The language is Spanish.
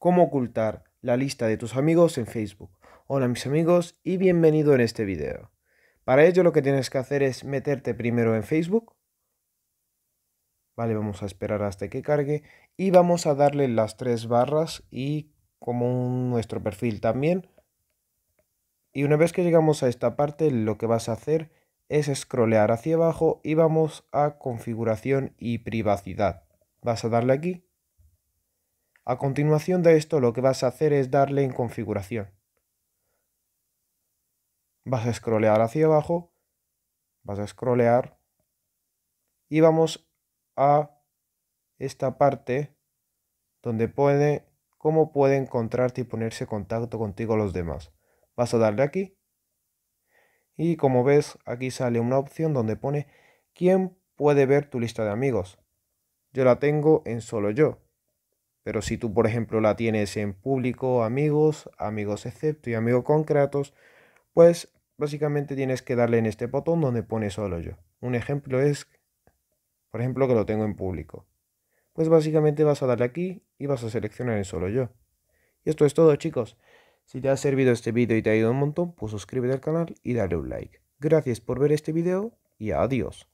cómo ocultar la lista de tus amigos en Facebook. Hola mis amigos y bienvenido en este video. Para ello lo que tienes que hacer es meterte primero en Facebook. Vale, vamos a esperar hasta que cargue y vamos a darle las tres barras y como nuestro perfil también. Y una vez que llegamos a esta parte lo que vas a hacer es scrollear hacia abajo y vamos a configuración y privacidad. Vas a darle aquí a continuación de esto lo que vas a hacer es darle en configuración. Vas a scrollear hacia abajo, vas a scrollear y vamos a esta parte donde puede cómo puede encontrarte y ponerse contacto contigo los demás. Vas a darle aquí y como ves aquí sale una opción donde pone quién puede ver tu lista de amigos. Yo la tengo en solo yo. Pero si tú, por ejemplo, la tienes en público, amigos, amigos excepto y amigos concretos, pues básicamente tienes que darle en este botón donde pone solo yo. Un ejemplo es, por ejemplo, que lo tengo en público. Pues básicamente vas a darle aquí y vas a seleccionar en solo yo. Y esto es todo chicos. Si te ha servido este vídeo y te ha ido un montón, pues suscríbete al canal y dale un like. Gracias por ver este vídeo y adiós.